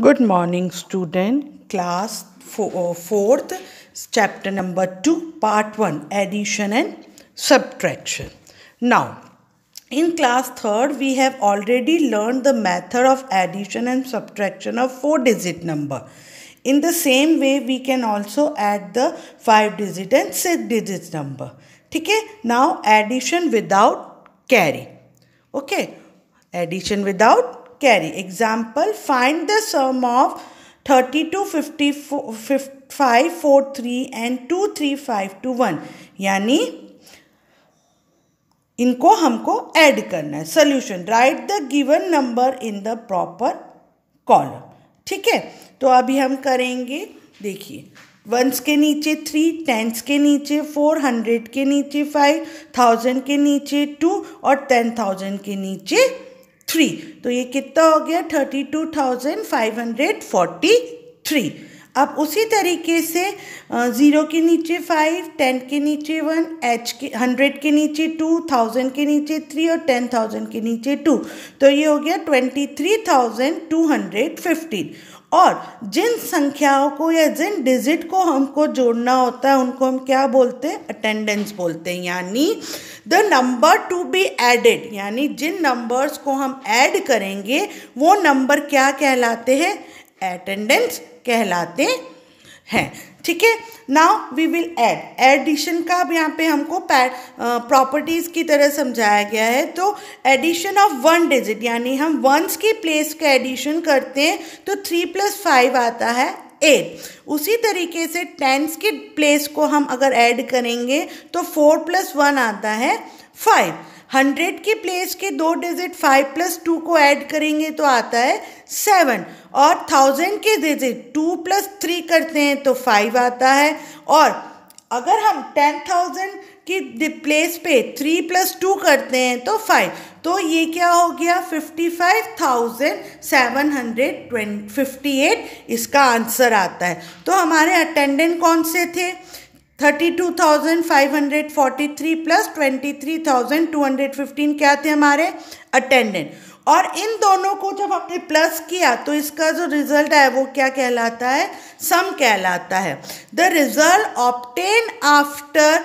Good morning, student. Class 4th, uh, chapter number 2, part 1, addition and subtraction. Now, in class 3rd, we have already learned the method of addition and subtraction of 4-digit number. In the same way, we can also add the 5-digit and 6-digit number. Okay, now addition without carry. Okay, addition without carry. Example, find the sum of 32, five 55, 43 and 2, 3, 5, 2, 1. यानी इनको हमको add करना है solution write the given number in the proper column ठीक है तो अभी हम करेंगे देखिए वंस के नीचे थ्री टेंस के नीचे फोर हंड्रेड के नीचे फाइव थाउजेंड के नीचे टू और टेन थाउजेंड के नीचे थ्री तो ये कितना हो गया thirty two thousand five hundred forty three अब उसी तरीके से ज़ीरो के नीचे फाइव टेन के नीचे वन एच के हंड्रेड के नीचे टू थाउजेंड के नीचे थ्री और टेन थाउजेंड के नीचे टू तो ये हो गया twenty three thousand two hundred fifteen और जिन संख्याओं को या जिन डिजिट को हमको जोड़ना होता है उनको हम क्या बोलते हैं अटेंडेंस बोलते हैं यानी the number to be added यानी जिन नंबर्स को हम ऐड करेंगे वो नंबर क्या कहलाते हैं अटेंडेंस कहलाते हैं ठीक है now we will add addition का अब यहाँ पे हमको प्रॉपर्टीज़ की तरह समझाया गया है तो एडिशन ऑफ वन डिजिट यानी हम वंस की प्लेस का एडिशन करते हैं तो थ्री प्लस फाइव आता है एट उसी तरीके से टेंस के प्लेस को हम अगर ऐड करेंगे तो फोर प्लस वन आता है फाइव हंड्रेड की प्लेस के दो डिजिट फाइव प्लस टू को ऐड करेंगे तो आता है सेवन और थाउजेंड के डिजिट टू प्लस थ्री करते हैं तो फाइव आता है और अगर हम टेन थाउजेंड कि प्लेस पे थ्री प्लस टू करते हैं तो फाइव तो ये क्या हो गया fifty five thousand seven hundred twenty fifty eight इसका आंसर आता है तो हमारे अटेंडेंट कौन से थे thirty two thousand five hundred forty three plus twenty three thousand two hundred fifteen क्या थे हमारे अटेंडेंट और इन दोनों को जब हमने प्लस किया तो इसका जो रिजल्ट है वो क्या कहलाता है सम कहलाता है द रिजल्ट ऑप्टेन आफ्टर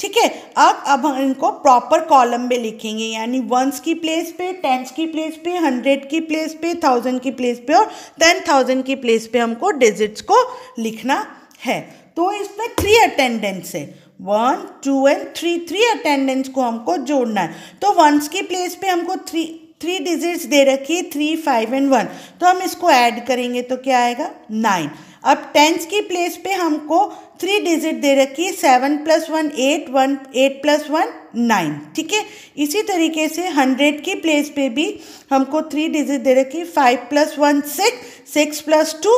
ठीक है अब अब हम इनको प्रॉपर कॉलम में लिखेंगे यानी वंस की प्लेस पे टेंस की प्लेस पे हंड्रेड की प्लेस पे थाउजेंड की प्लेस पे और टेन थाउजेंड की प्लेस पे हमको डिजिट्स को लिखना है तो इसमें थ्री अटेंडेंस है one two and three three attendance को हमको जोड़ना है तो वंस की प्लेस पे हमको थ्री थ्री डिजिट्स दे रखी है थ्री फाइव एंड वन तो हम इसको ऐड करेंगे तो क्या आएगा नाइन अब टेंस की प्लेस पे हमको थ्री डिजिट दे रखी है seven plus one eight one eight plus one nine ठीक है इसी तरीके से हंड्रेड की प्लेस पे भी हमको थ्री डिजिट दे रखी है five plus one six six plus two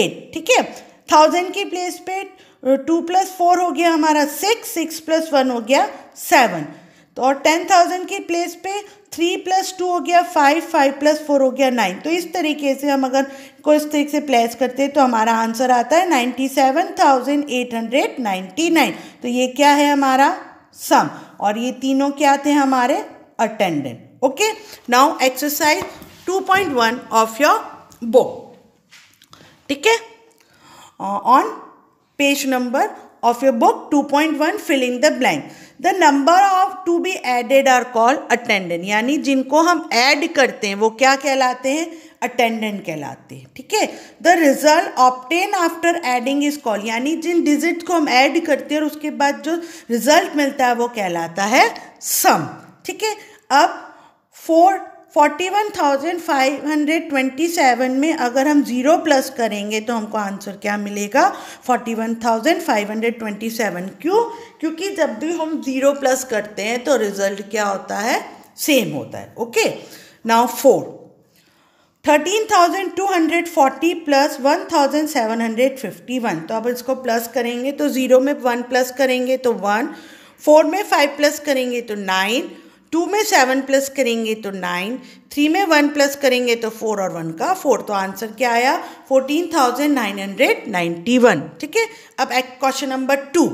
eight ठीक है थाउजेंड की प्लेस पे टू प्लस फोर हो गया हमारा सिक्स सिक्स प्लस वन हो गया सेवन तो और टेन थाउजेंड के प्लेस पे थ्री प्लस टू हो गया फाइव फाइव प्लस फोर हो गया नाइन तो इस तरीके से हम अगर को इस तरीके से प्लेस करते हैं तो हमारा आंसर आता है ninety seven thousand eight hundred ninety nine तो ये क्या है हमारा सम और ये तीनों क्या थे हमारे attendant okay now exercise two point one of your book ठीक है on page number of your book 2.1 filling the blank the number of to be added are call attendant यानी जिनको हम ऐड करते हैं वो क्या कहलाते हैं अटेंडेंट कहलाते हैं ठीक है the result obtain after adding is call यानी जिन डिजिट को हम ऐड करते हैं और उसके बाद जो रिजल्ट मिलता है वो कहलाता है सम ठीक है अब फोर 41,527 में अगर हम ज़ीरो प्लस करेंगे तो हमको आंसर क्या मिलेगा 41,527 क्यों क्योंकि जब भी हम ज़ीरो प्लस करते हैं तो रिजल्ट क्या होता है सेम होता है ओके नाउ फोर 13,240 प्लस 1,751 तो अब इसको प्लस करेंगे तो ज़ीरो में वन प्लस करेंगे तो वन फोर में फाइव प्लस करेंगे तो नाइन टू में सेवन प्लस करेंगे तो नाइन थ्री में वन प्लस करेंगे तो फोर और वन का फोर तो आंसर क्या आया fourteen thousand nine hundred ninety one ठीक है अब क्वेश्चन नंबर टू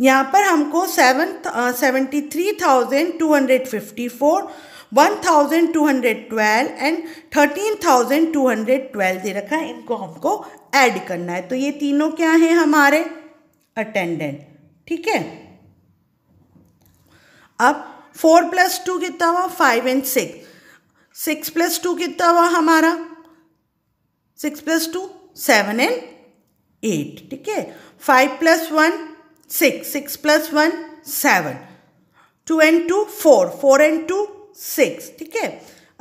यहाँ पर हमको seven seventy three thousand two hundred fifty four one thousand two hundred twelve and thirteen thousand two hundred twelve दे रखा है इनको हमको ऐड करना है तो ये तीनों क्या हैं हमारे अटेंडेंट ठीक है अब फोर प्लस टू कितना हुआ five and six six plus two कितना हुआ हमारा six plus two seven and eight ठीक है five plus one six six plus one seven two and two four four and two six ठीक है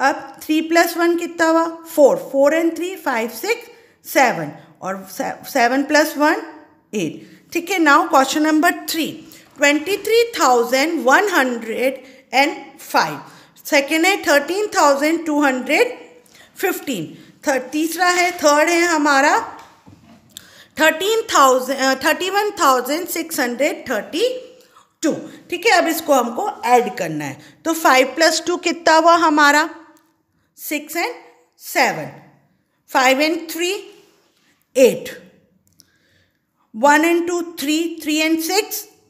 अब थ्री प्लस वन कितना हुआ four four and three five six seven और seven plus one eight ठीक है now question number three five second है thirteen thousand two hundred fifteen third तीसरा है थर्ड है हमारा thirteen thousand thirty one thousand six hundred thirty two ठीक है अब इसको हमको ऐड करना है तो फाइव प्लस टू कितना हुआ हमारा six and seven five and three eight one and two three three and six